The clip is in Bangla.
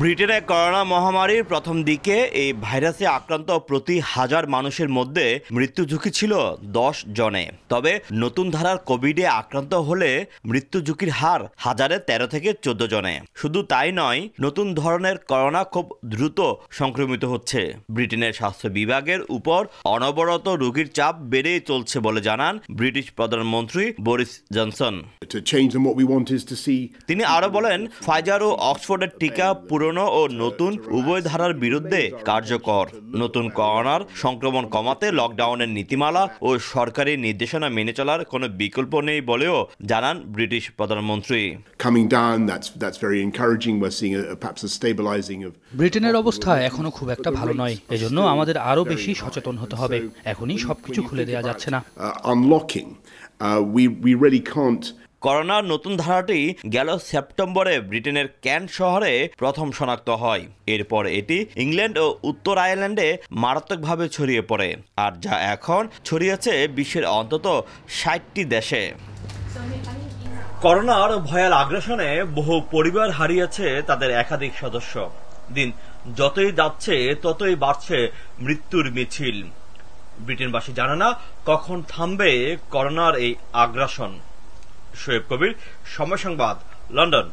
ব্রিটেনে করোনা মহামারীর প্রথম দিকে এই ভাইরাসে আক্রান্ত প্রতি হাজার মানুষের মধ্যে মৃত্যু ঝুঁকি ছিল দশ জনে তবে নতুন ধারার কোভিডে আক্রান্ত হলে মৃত্যু ঝুঁকির হার হাজারে তেরো থেকে চোদ্দ জনে শুধু তাই নয় নতুন ধরনের করোনা খুব দ্রুত সংক্রমিত হচ্ছে ব্রিটেনের স্বাস্থ্য বিভাগের উপর অনবরত রোগীর চাপ বেড়েই চলছে বলে জানান ব্রিটিশ প্রধানমন্ত্রী বরিস জনসন তিনি আরও বলেন ফাইজার ও অক্সফোর্ডের টিকা পুরো পুরনো ও নতুন উভয় ধারার বিরুদ্ধে কার্যকর নতুন করোনার সংক্রমণ কমাতে লকডাউনের নীতিমালা ও সরকারি নির্দেশনা মেনে চলার কোনো বিকল্প নেই বলেও জানান ব্রিটিশ প্রধানমন্ত্রী ব্রিটেনের অবস্থা এখনো খুব একটা ভালো নয় এজন্য আমাদের আরও বেশি সচেতন হতে হবে এখনই সবকিছু খুলে দেওয়া যাচ্ছে না uh, করোনার নতুন ধারাটি গেল সেপ্টেম্বরে ব্রিটেনের ক্যান শহরে প্রথম শনাক্ত হয় এরপর এটি ইংল্যান্ড ও উত্তর আয়ারল্যান্ডে মারাত্মকভাবে ছড়িয়ে পড়ে আর যা এখন ছড়িয়েছে বিশ্বের অন্তত ষাটটি দেশে করোনার ভয়াল আগ্রাসনে বহু পরিবার হারিয়েছে তাদের একাধিক সদস্য দিন যতই যাচ্ছে ততই বাড়ছে মৃত্যুর মিছিল ব্রিটেনবাসী জানে না কখন থামবে করোনার এই আগ্রাসন শোয়েব কবির সময় সংবাদ লন্ডন